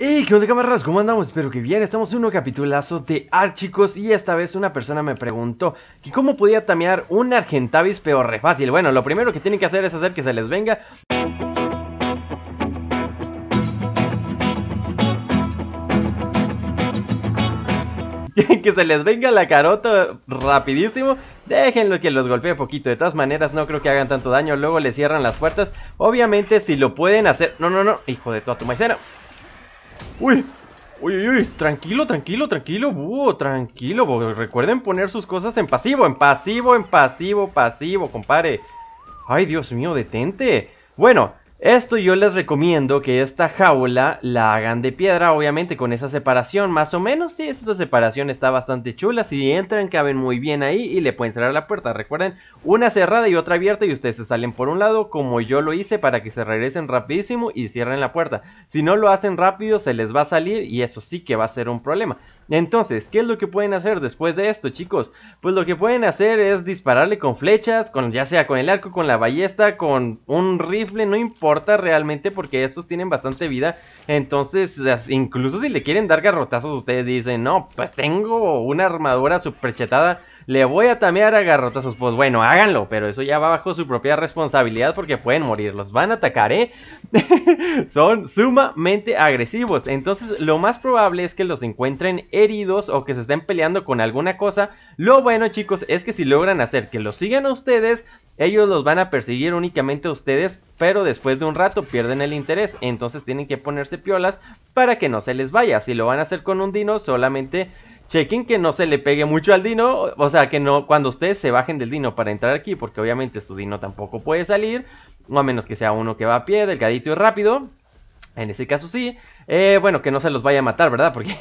Hey, ¿qué onda cámaras? ¿Cómo andamos? Espero que bien, estamos en un nuevo capitulazo de Archicos. Y esta vez una persona me preguntó que cómo podía tamear un Argentavis peor re fácil Bueno, lo primero que tienen que hacer es hacer que se les venga que se les venga la carota rapidísimo. Déjenlo que los golpee poquito. De todas maneras, no creo que hagan tanto daño. Luego le cierran las puertas. Obviamente, si lo pueden hacer. No, no, no. Hijo de toda tu maicena. ¡Uy! Uy, uy, tranquilo, tranquilo, tranquilo, búho, tranquilo, recuerden poner sus cosas en pasivo, en pasivo, en pasivo, pasivo, compare. Ay, Dios mío, detente. Bueno, esto yo les recomiendo que esta jaula la hagan de piedra, obviamente con esa separación más o menos, sí, esta separación está bastante chula, si entran caben muy bien ahí y le pueden cerrar la puerta, recuerden, una cerrada y otra abierta y ustedes se salen por un lado como yo lo hice para que se regresen rapidísimo y cierren la puerta, si no lo hacen rápido se les va a salir y eso sí que va a ser un problema. Entonces, ¿qué es lo que pueden hacer después de esto, chicos? Pues lo que pueden hacer es dispararle con flechas, con ya sea con el arco, con la ballesta, con un rifle, no importa realmente porque estos tienen bastante vida. Entonces, incluso si le quieren dar garrotazos, ustedes dicen, no, pues tengo una armadura superchetada le voy a tamear a garrotazos. Pues bueno, háganlo, pero eso ya va bajo su propia responsabilidad porque pueden morir, los van a atacar, ¿eh? Son sumamente agresivos, entonces lo más probable es que los encuentren heridos o que se estén peleando con alguna cosa. Lo bueno, chicos, es que si logran hacer que los sigan a ustedes, ellos los van a perseguir únicamente a ustedes, pero después de un rato pierden el interés, entonces tienen que ponerse piolas para que no se les vaya. Si lo van a hacer con un dino, solamente chequen que no se le pegue mucho al dino, o sea, que no cuando ustedes se bajen del dino para entrar aquí, porque obviamente su dino tampoco puede salir, ...no a menos que sea uno que va a pie, delgadito y rápido. En ese caso sí. Eh, bueno, que no se los vaya a matar, ¿verdad? Porque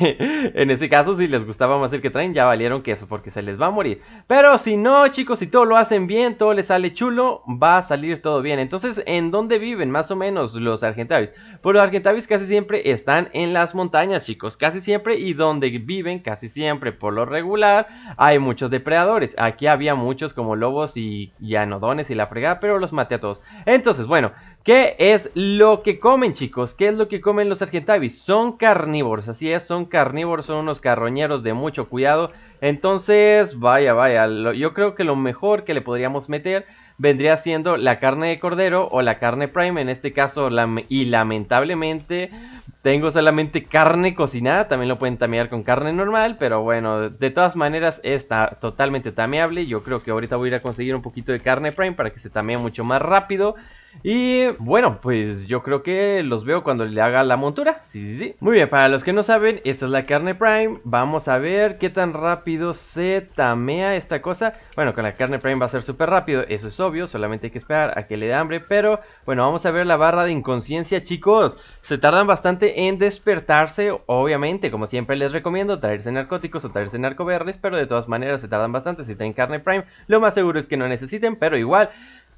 en ese caso si les gustaba más el que traen, ya valieron que eso, porque se les va a morir. Pero si no, chicos, si todo lo hacen bien, todo les sale chulo, va a salir todo bien. Entonces, ¿en dónde viven más o menos los Argentavis? Por pues los Argentavis casi siempre están en las montañas, chicos, casi siempre. Y donde viven, casi siempre, por lo regular, hay muchos depredadores. Aquí había muchos como lobos y, y anodones y la fregada, pero los maté a todos. Entonces, bueno, ¿Qué es lo que comen, chicos? ¿Qué es lo que comen los argentavis? Son carnívoros, así es, son carnívoros, son unos carroñeros de mucho cuidado. Entonces, vaya, vaya, yo creo que lo mejor que le podríamos meter vendría siendo la carne de cordero o la carne prime, en este caso, y lamentablemente tengo solamente carne cocinada, también lo pueden tamear con carne normal, pero bueno, de todas maneras está totalmente tameable, yo creo que ahorita voy a ir a conseguir un poquito de carne prime para que se tamee mucho más rápido y bueno, pues yo creo que los veo cuando le haga la montura. Sí, sí, sí. Muy bien, para los que no saben, esta es la carne prime. Vamos a ver qué tan rápido se tamea esta cosa. Bueno, con la carne prime va a ser súper rápido, eso es obvio. Solamente hay que esperar a que le dé hambre. Pero bueno, vamos a ver la barra de inconsciencia, chicos. Se tardan bastante en despertarse, obviamente. Como siempre les recomiendo, traerse narcóticos o traerse narcoverdes. Pero de todas maneras se tardan bastante si en carne prime. Lo más seguro es que no necesiten, pero igual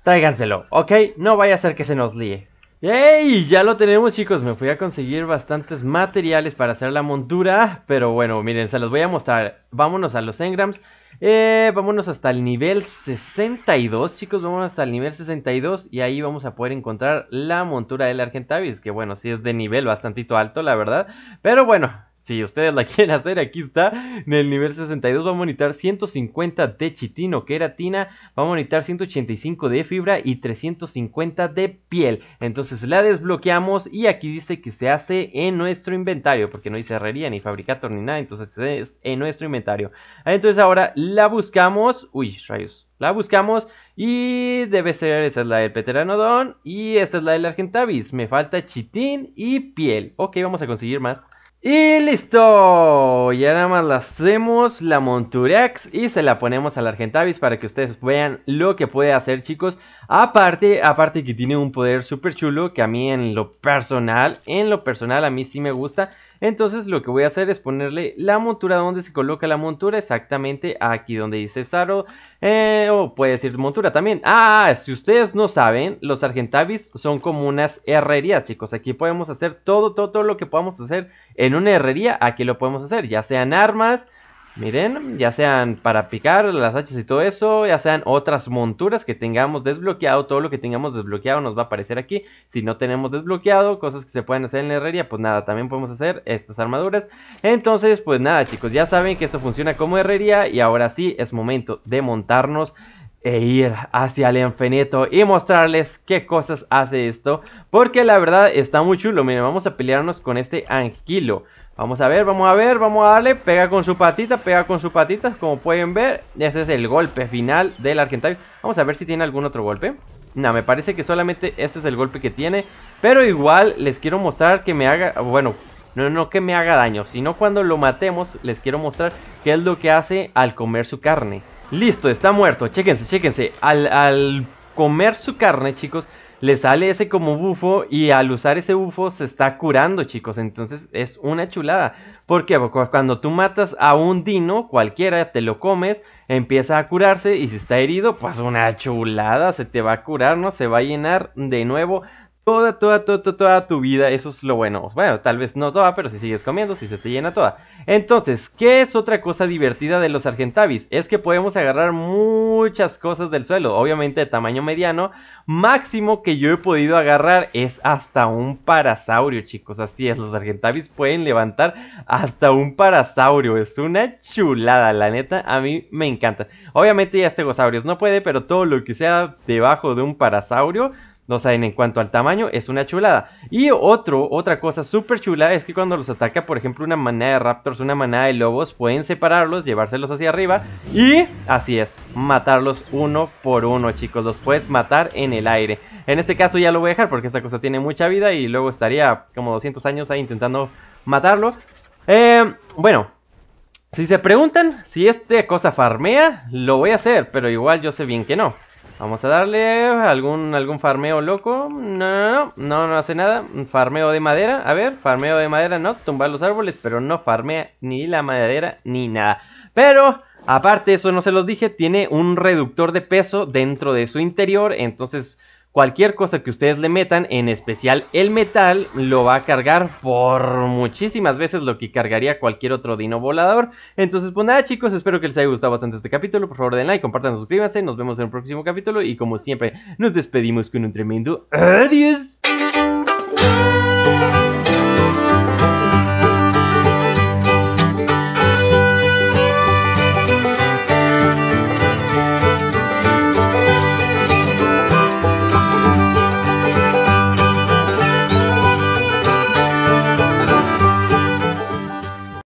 tráiganselo, ¿ok? No vaya a ser que se nos líe. ¡Ey! Ya lo tenemos chicos, me fui a conseguir bastantes materiales para hacer la montura, pero bueno, miren, se los voy a mostrar. Vámonos a los engrams, eh, vámonos hasta el nivel 62 chicos, vámonos hasta el nivel 62 y ahí vamos a poder encontrar la montura del Argentavis, que bueno, si es de nivel bastantito alto la verdad, pero bueno, si ustedes la quieren hacer, aquí está. En el nivel 62 va a necesitar 150 de chitino, queratina. Vamos a necesitar 185 de fibra y 350 de piel. Entonces la desbloqueamos y aquí dice que se hace en nuestro inventario. Porque no hay herrería ni fabricator ni nada. Entonces es en nuestro inventario. Entonces ahora la buscamos. Uy, rayos. La buscamos y debe ser, esa es la del Peteranodón y esta es la del Argentavis. Me falta chitín y piel. Ok, vamos a conseguir más. Y listo, ya nada más la hacemos, la Monturex. y se la ponemos al Argentavis para que ustedes vean lo que puede hacer chicos. Aparte, aparte que tiene un poder súper chulo que a mí en lo personal, en lo personal a mí sí me gusta. Entonces lo que voy a hacer es ponerle la montura donde se coloca la montura exactamente aquí donde dice Saro. Eh, o puede decir montura también. Ah, si ustedes no saben, los Argentavis son como unas herrerías, chicos. Aquí podemos hacer todo, todo, todo lo que podamos hacer en una herrería. Aquí lo podemos hacer, ya sean armas Miren, ya sean para picar las hachas y todo eso, ya sean otras monturas que tengamos desbloqueado, todo lo que tengamos desbloqueado nos va a aparecer aquí. Si no tenemos desbloqueado, cosas que se pueden hacer en la herrería, pues nada, también podemos hacer estas armaduras. Entonces, pues nada chicos, ya saben que esto funciona como herrería y ahora sí es momento de montarnos e ir hacia el infinito y mostrarles qué cosas hace esto. Porque la verdad está muy chulo, miren, vamos a pelearnos con este anquilo Vamos a ver, vamos a ver, vamos a darle. Pega con su patita, pega con su patita. Como pueden ver, ese es el golpe final del Argentario. Vamos a ver si tiene algún otro golpe. No, me parece que solamente este es el golpe que tiene. Pero igual les quiero mostrar que me haga... Bueno, no, no que me haga daño, sino cuando lo matemos les quiero mostrar qué es lo que hace al comer su carne. Listo, está muerto. Chéquense, chéquense. al comer su carne, chicos, le sale ese como bufo y al usar ese bufo se está curando, chicos. Entonces es una chulada. Porque cuando tú matas a un dino, cualquiera, te lo comes, empieza a curarse y si está herido, pues una chulada, se te va a curar, ¿no? Se va a llenar de nuevo Toda, toda, toda, toda, tu vida, eso es lo bueno. Bueno, tal vez no toda, pero si sigues comiendo, si se te llena toda. Entonces, ¿qué es otra cosa divertida de los argentavis? Es que podemos agarrar muchas cosas del suelo, obviamente de tamaño mediano. Máximo que yo he podido agarrar es hasta un parasaurio, chicos. Así es, los argentavis pueden levantar hasta un parasaurio. Es una chulada, la neta, a mí me encanta. Obviamente ya estegosaurios no puede, pero todo lo que sea debajo de un parasaurio no saben en cuanto al tamaño, es una chulada. Y otro, otra cosa súper chula es que cuando los ataca, por ejemplo, una manada de raptors, una manada de lobos, pueden separarlos, llevárselos hacia arriba y así es, matarlos uno por uno, chicos. Los puedes matar en el aire. En este caso ya lo voy a dejar porque esta cosa tiene mucha vida y luego estaría como 200 años ahí intentando matarlos. Eh, bueno, si se preguntan si esta cosa farmea, lo voy a hacer, pero igual yo sé bien que no. Vamos a darle algún, algún farmeo loco. No, no, no, hace nada. Farmeo de madera, a ver, farmeo de madera, no, tumbar los árboles, pero no farmea ni la madera ni nada. Pero, aparte, eso no se los dije, tiene un reductor de peso dentro de su interior, entonces Cualquier cosa que ustedes le metan, en especial el metal, lo va a cargar por muchísimas veces lo que cargaría cualquier otro dino volador. Entonces, pues nada chicos, espero que les haya gustado bastante este capítulo. Por favor, den like, compartan, suscríbanse. Nos vemos en el próximo capítulo y como siempre, nos despedimos con un tremendo adiós.